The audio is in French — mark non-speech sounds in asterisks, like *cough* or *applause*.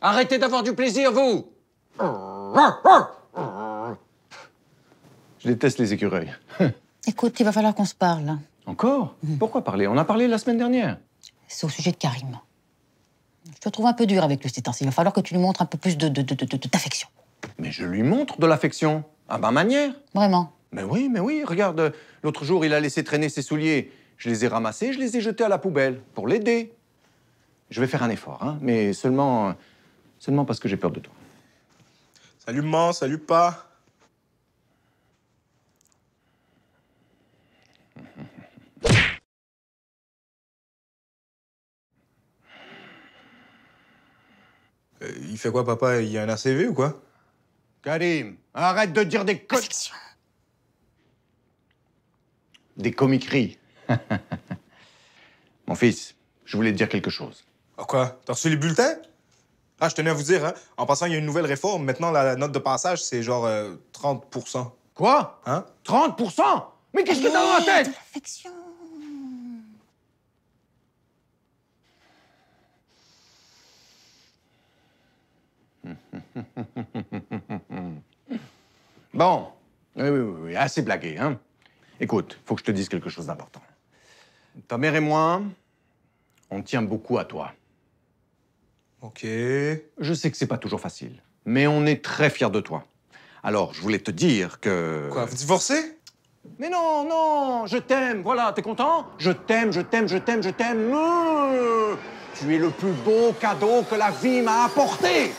Arrêtez d'avoir du plaisir, vous Je déteste les écureuils. *laughs* Écoute, il va falloir qu'on se parle. Encore Pourquoi parler On a parlé la semaine dernière. C'est au sujet de Karim. Je te trouve un peu dur avec lui ces temps-ci. Il va falloir que tu lui montres un peu plus de, de, de d'affection. Mais je lui montre de l'affection, à ma manière. Vraiment Mais oui, mais oui. Regarde, l'autre jour, il a laissé traîner ses souliers. Je les ai ramassés, je les ai jetés à la poubelle pour l'aider. Je vais faire un effort, hein, mais seulement, seulement parce que j'ai peur de toi. Salut, maman, salut, pas. *laughs* Euh, il fait quoi, papa Il y a un ACV ou quoi Karim, arrête de dire des co... Des comiqueries. *laughs* Mon fils, je voulais te dire quelque chose. Ah quoi? T'as reçu les bulletins? Ah, je tenais à vous dire, hein, en passant, il y a une nouvelle réforme. Maintenant, la note de passage, c'est genre 30 euh, Quoi? Hein? 30 Mais qu'est-ce que t'as dans la tête? Perfection. *laughs* bon. Oui, oui, oui, assez blagué, hein? Écoute, faut que je te dise quelque chose d'important. Ta mère et moi, on tient beaucoup à toi. Ok. Je sais que c'est pas toujours facile, mais on est très fiers de toi. Alors, je voulais te dire que... Quoi, vous divorcez Mais non, non, je t'aime, voilà, t'es content Je t'aime, je t'aime, je t'aime, je t'aime. Euh, tu es le plus beau cadeau que la vie m'a apporté